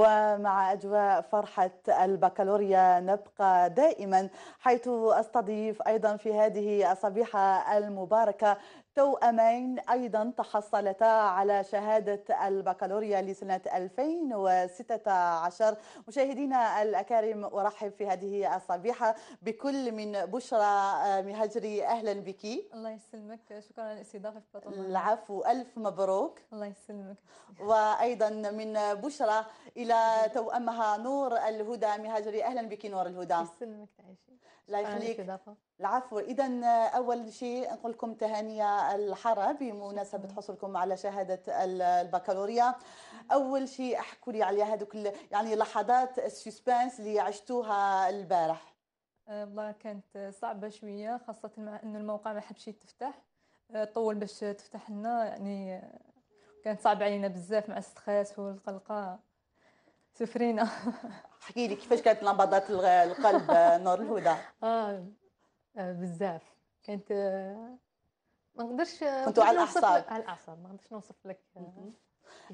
ومع أجواء فرحة البكالوريا نبقى دائما حيث أستضيف أيضا في هذه الصبيحة المباركة توأمين أيضا تحصلتا على شهادة البكالوريا لسنة 2016 مشاهدينا الأكارم أرحب في هذه الصبيحة بكل من بشرى آه، مهجري أهلا بك الله يسلمك شكرا على الاستضافة العفو ألف مبروك الله يسلمك وأيضا من بشرى إلى توأمها نور الهدى مهاجري أهلا بك نور الهدى يسلمك تعيشي الله يخليك العفو اذا اول شيء نقول لكم تهانية الحاره بمناسبه حصولكم على شهاده البكالوريا اول شيء احكوا لي على هذوك يعني لحظات السسبانس اللي عشتوها البارح أه، والله كانت صعبه شويه خاصه مع انه الموقع ما حبش يتفتح أه، طول باش تفتح لنا يعني كانت صعبه علينا بزاف مع السخاس والقلقه سفرينا احكي لي كيفاش كانت نبضات القلب آه، نور الهدى آه،, اه بزاف كانت آه، ما نقدرش كنتوا على الاعصاب على الاعصاب ما نقدرش نوصف لك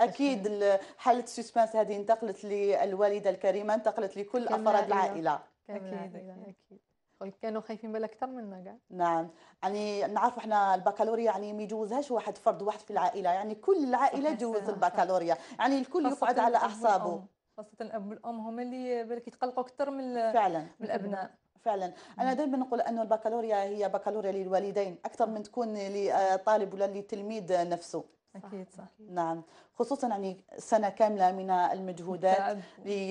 اكيد حاله السسبانس هذه انتقلت للوالده الكريمه انتقلت لكل افراد العائله اكيد اكيد كانوا خايفين بالك اكثر منا كاع نعم يعني نعرفوا احنا البكالوريا يعني ما يجوزهاش واحد فرد واحد في العائله يعني كل العائله تجوز البكالوريا يعني الكل يقعد على اعصابه خاصه الاب والام هما اللي بالك يتقلقوا اكثر من فعلا من الابناء فعلا انا دائما نقول انه البكالوريا هي بكالوريا للوالدين اكثر من تكون للطالب ولا للتلميذ نفسه اكيد صح نعم خصوصا يعني سنه كامله من المجهودات اللي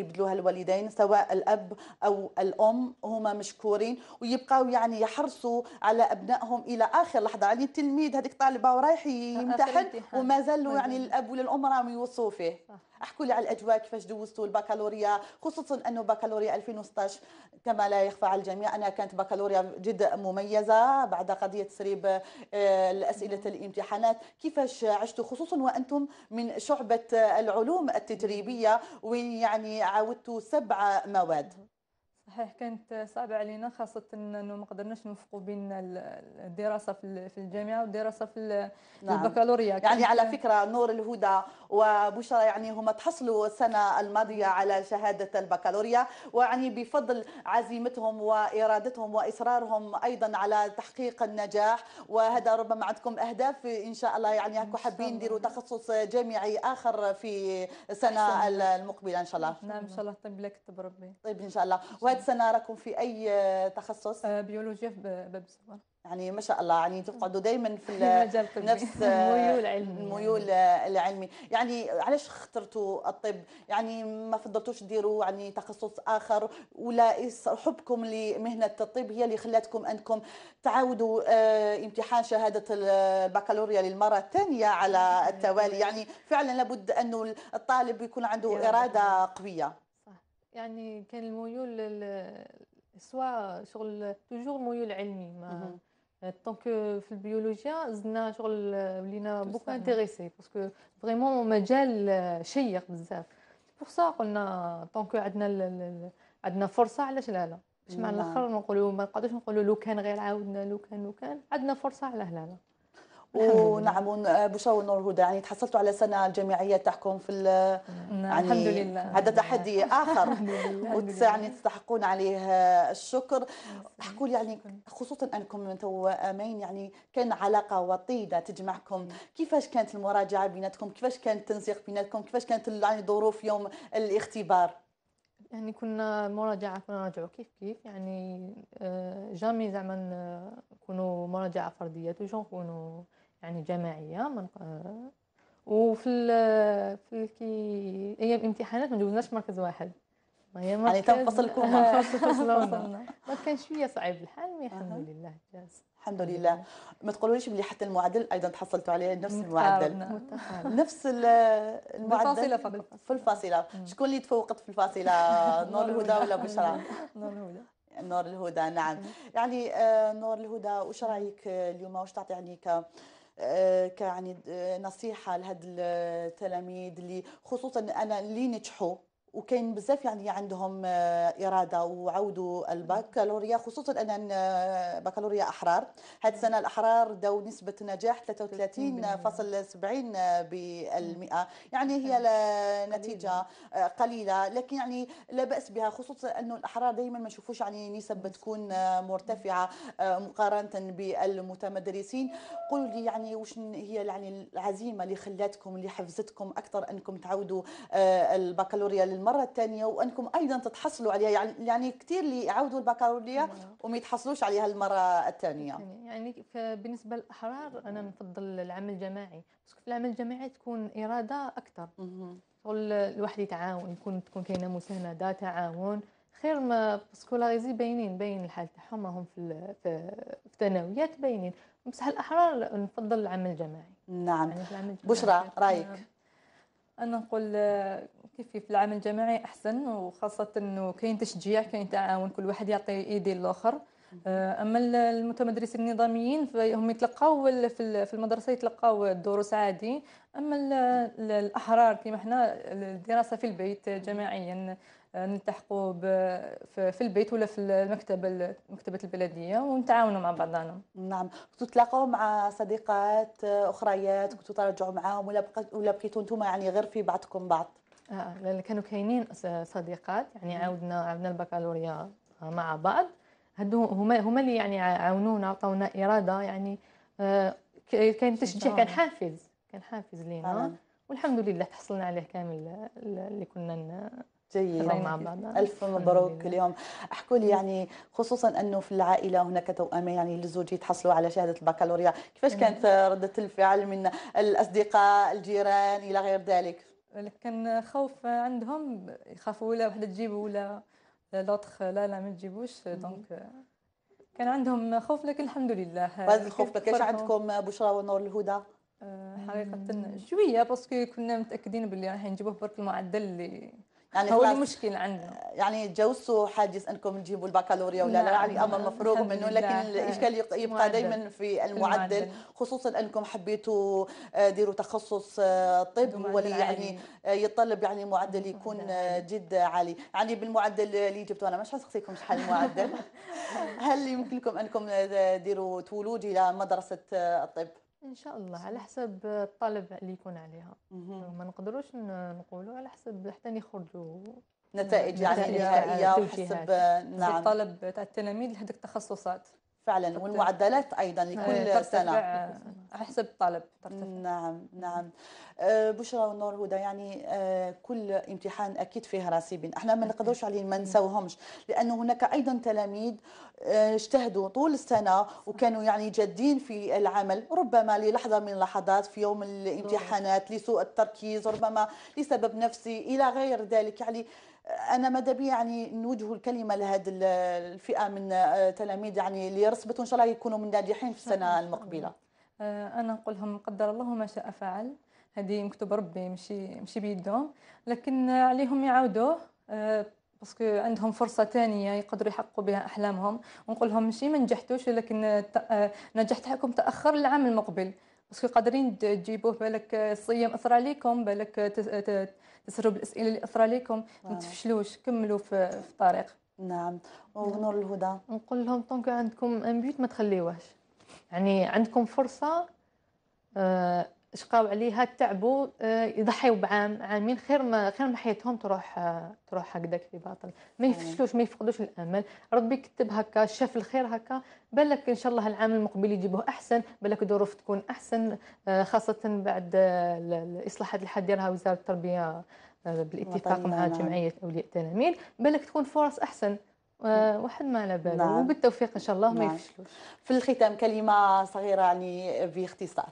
يبذلوها الوالدين سواء الاب او الام هما مشكورين ويبقاو يعني يحرصوا على ابنائهم الى اخر لحظه يعني التلميذ هذيك طالبه ورايح آه، يمتحن وما زالوا يعني الاب والام راهم يوصوا فيه احكوا لي على الاجواء كيفاش دوزتوا البكالوريا خصوصا انه بكالوريا 2016 كما لا يخفى على الجميع انا كانت بكالوريا جد مميزه بعد قضيه تسريب الاسئله آه، نعم. الامتحانات كيفاش كيفاش عشتوا خصوصا وانتم من شعبه العلوم التجريبيه ويعني عاودتوا سبع مواد صحيح كانت صعبة علينا خاصة أنه ما قدرناش نوفقوا بين الدراسة في الجامعة والدراسة في نعم. البكالوريا يعني على فكرة نور الهدى وبشرى يعني هما تحصلوا السنة الماضية على شهادة البكالوريا ويعني بفضل عزيمتهم وإرادتهم وإصرارهم أيضا على تحقيق النجاح وهذا ربما عندكم أهداف إن شاء الله يعني هكو حابين ديروا تخصص جامعي آخر في السنة المقبلة إن شاء الله نعم إن شاء الله طيب لك بربي طيب, طيب إن شاء الله وهذا احسن راكم في اي تخصص؟ آه، بيولوجيا في باب يعني ما شاء الله يعني تقعدوا دائما في نفس الميول العلمي الميول العلمي يعني علاش اخترتوا الطب يعني ما فضلتوش ديروا يعني تخصص اخر ولا حبكم لمهنه الطب هي اللي خلاتكم انكم تعاودوا آه، امتحان شهاده البكالوريا للمره الثانيه على التوالي يعني فعلا لابد انه الطالب يكون عنده اراده قويه يعني كان الميول سوا شغل توجور ميول علمي ما طونك في البيولوجيا زدنا شغل ولينا بوكو انتريسي باسكو فريمون مجال شيق بزاف بوغ سا قلنا طونك عندنا عندنا فرصه علاش لا لا باش مع نعم. الاخر نقولوا ما نقدرش نقولوا لو كان غير عاودنا لو كان لو كان عندنا فرصه على هلاله ونعم بشرى نور هدى يعني تحصلتوا على سنه جامعيه تحكم في نعم، يعني الحمد لله هذا تحدي اخر يعني تستحقون عليه الشكر نعم، احكوا لي يعني خصوصا انكم انتم امين يعني كان علاقه وطيده تجمعكم نعم. كيفاش كانت المراجعه بيناتكم كيفاش كان التنسيق بيناتكم كيفاش كانت يعني ظروف يوم الاختبار يعني كنا مراجعة كنا نراجعو كيف كيف يعني آه، جامي زعما نكونو آه، مراجعة فردية توجور نكونو يعني جماعية من آه، وفي ال في كي ايام الامتحانات ما مركز واحد ما يعني تم فصل الكوما فصلونا ما كان شويه صعيب الحال مي الحمد لله جاز الحمد لله ما تقولوليش بلي حتى المعدل ايضا تحصلتوا عليه نفس المعدل نعم. نفس المعدل بالفاصله في الفاصله شكون اللي تفوقت في الفاصله نور الهدى ولا بشرى نور الهدى نور الهدى نعم يعني نور الهدى نعم. يعني، آه، واش رايك آه، اليوم واش تعطي آه، يعني ك كيعني نصيحه لهاد التلاميذ اللي خصوصا انا اللي نجحوا وكاين بزاف يعني عندهم آه، اراده وعودوا الباكالوريا خصوصا ان آه، بكالوريا احرار هذه السنه الاحرار داو نسبه نجاح 33.70% يعني هي نتيجه آه، قليله لكن يعني لا باس بها خصوصا انه الاحرار دائما ما نشوفوش يعني نسب تكون مرتفعه مقارنه بالمتمدرسين قولوا لي يعني واش هي يعني العزيمه اللي خلاتكم اللي حفزتكم اكثر انكم تعودوا البكالوريا المره الثانيه وانكم ايضا تتحصلوا عليها يعني يعني كثير اللي يعودوا البكالوريا نعم. وما يتحصلوش عليها المره الثانيه يعني بالنسبه للاحرار انا نفضل العمل الجماعي بس في العمل الجماعي تكون اراده اكثر شغل الواحد يتعاون يكون تكون كاينه مسانده تعاون خير ما سكولاريزي باينين باين الحال تاعهم هم في في الثانويات باينين بصح الاحرار نفضل العمل الجماعي نعم يعني العمل الجماعي بشرى رايك نعم. انا نقول كيفي في العمل الجماعي احسن وخاصه انه كاين تشجيع كاين تعاون كل واحد يعطي ايدي للاخر آه، اما المتمدرسين النظاميين فهم يتلقاو في المدرسه يتلقاو الدروس عادي اما الاحرار كيما حنا الدراسه في البيت جماعيا آه، نلتحقوا في البيت ولا في المكتبه مكتبه البلديه ونتعاونوا مع بعضنا نعم كنتوا تلاقوا مع صديقات آه، اخريات كنتوا تراجعوا معاهم ولا بقيتوا انتم يعني غير في بعضكم بعض آه لان كانوا كاينين صديقات يعني عاودنا عاودنا البكالوريا مع بعض هادو هما هما اللي يعني عاونونا عطاونا اراده يعني آه كان تشجيع كان حافز كان حافز لينا والحمد لله تحصلنا عليه كامل اللي كنا جيد مع بعض الف مبروك اليوم احكوا لي يعني خصوصا انه في العائله هناك توامين يعني للزوج يتحصلوا على شهاده البكالوريا كيفاش كانت رده الفعل من الاصدقاء الجيران الى غير ذلك لكن خوف عندهم يخافوا ولا وحده تجيب ولا لوطخ لا لا ما تجيبوش دونك كان عندهم خوف لكن الحمد لله بعد الخوف ما كانش عندكم بشرى ونور الهدى آه، حقيقة شوية باسكو كنا متأكدين باللي راح نجيبوه برك المعدل اللي يعني هو المشكل عندنا يعني تجاوزتوا حاجز انكم تجيبوا البكالوريا ولا لا نعم. يعني امر مفروغ منه لكن الاشكال يبقى دائما في المعدل, خصوصا انكم حبيتوا آه، ديروا تخصص آه، طب يعني آه، يتطلب يعني معدل يكون جد عالي يعني بالمعدل اللي جبتوا انا حاسس فيكم شحال المعدل هل يمكنكم انكم ديروا تولوج الى مدرسه الطب ان شاء الله على حسب الطلب اللي يكون عليها ما نقدروش نقولوا على حسب حتى يخرجوا نتائج يعني نهائيه وحسب آه، نعم الطلب تاع التلاميذ لهذيك التخصصات فعلا والمعدلات ايضا لكل سنه على حسب الطلب نعم نعم أه، بشرى ونور هدى يعني أه، كل امتحان اكيد فيه راسبين احنا ما نقدروش عليه ما نساوهمش لانه هناك ايضا تلاميذ أه، اجتهدوا طول السنه وكانوا يعني جادين في العمل ربما للحظه من اللحظات في يوم الامتحانات لسوء التركيز ربما لسبب نفسي الى غير ذلك يعني انا ماذا بي يعني نوجه الكلمه لهذه الفئه من التلاميذ يعني اللي رسبتوا ان شاء الله يكونوا من ناجحين في السنه المقبله آه، انا نقولهم قدر الله ما شاء فعل هذه مكتوب ربي مشي مشي بيدهم لكن عليهم يعاودوه آه، باسكو عندهم فرصه ثانيه يقدروا يحققوا بها احلامهم ونقول لهم ماشي ما نجحتوش لكن آه، نجحت حكم تاخر العام المقبل باسكو قادرين تجيبوه بالك الصيام اثر عليكم بالك تسرب الاسئله اللي اثر عليكم ما تفشلوش كملوا في, في الطريق نعم ونور الهدى نقول لهم طونك عندكم ان بيوت ما تخليوهش يعني عندكم فرصه آه، شقاو عليها تعبوا آه، يضحيوا بعام عامين خير ما خير ما حياتهم تروح آه، تروح هكذاك في باطل ما يفشلوش ما يفقدوش الامل ربي كتب هكا شاف الخير هكا بالك ان شاء الله العام المقبل يجيبوه احسن بالك الظروف تكون احسن خاصه بعد الاصلاحات اللي حديرها وزاره التربيه بالاتفاق مع نعم. جمعيه اولياء التلاميذ بالك تكون فرص احسن نعم. واحد ما على باله نعم. وبالتوفيق ان شاء الله ما نعم. يفشلوش في الختام كلمه صغيره يعني باختصار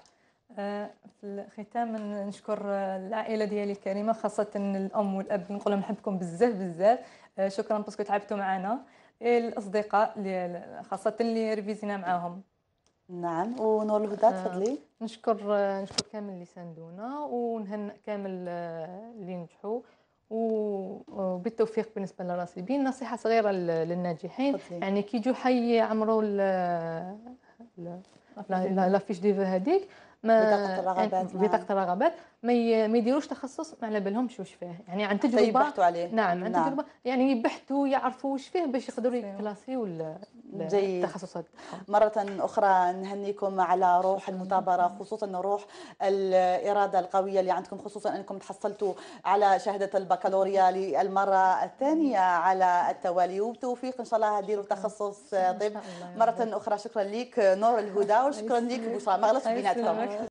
آه، في الختام نشكر العائله ديالي الكريمه خاصه الام والاب نقول لهم نحبكم بزاف بزاف آه، شكرا باسكو تعبتوا معنا الاصدقاء خاصه اللي ريفيزينا معاهم نعم ونور الهدى آه، تفضلي نشكر نشكر كامل اللي ساندونا ونهنئ كامل اللي نجحوا وبالتوفيق بالنسبه للراسبين نصيحه صغيره للناجحين يعني كي يجوا حي عمرو لافيش ديفو هذيك ما بطاقه الرغبات بطاقه الرغبات ما ما يديروش تخصص ما على بالهمش واش فيه يعني عن تجربه يبحثوا طيب، عليه نعم عن نعم. تجربه يعني يبحثوا يعرفوا واش فيه باش يقدروا يكلاسيو التخصصات مره اخرى نهنيكم على روح المثابره خصوصا روح الاراده القويه اللي عندكم خصوصا انكم تحصلتوا على شهاده البكالوريا للمره الثانيه على التوالي وبتوفيق ان شاء الله ديروا تخصص طب مره اخرى شكرا لك نور الهدى وشكرا لك بشرى ما غلطش بيناتكم